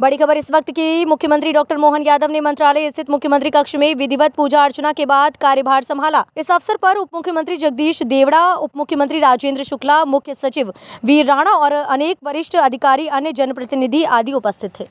बड़ी खबर इस वक्त की मुख्यमंत्री डॉक्टर मोहन यादव ने मंत्रालय स्थित मुख्यमंत्री कक्ष में विधिवत पूजा अर्चना के बाद कार्यभार संभाला इस अवसर पर उप मुख्यमंत्री जगदीश देवड़ा उप मुख्यमंत्री राजेंद्र शुक्ला मुख्य सचिव वीर राणा और अनेक वरिष्ठ अधिकारी अन्य जनप्रतिनिधि आदि उपस्थित थे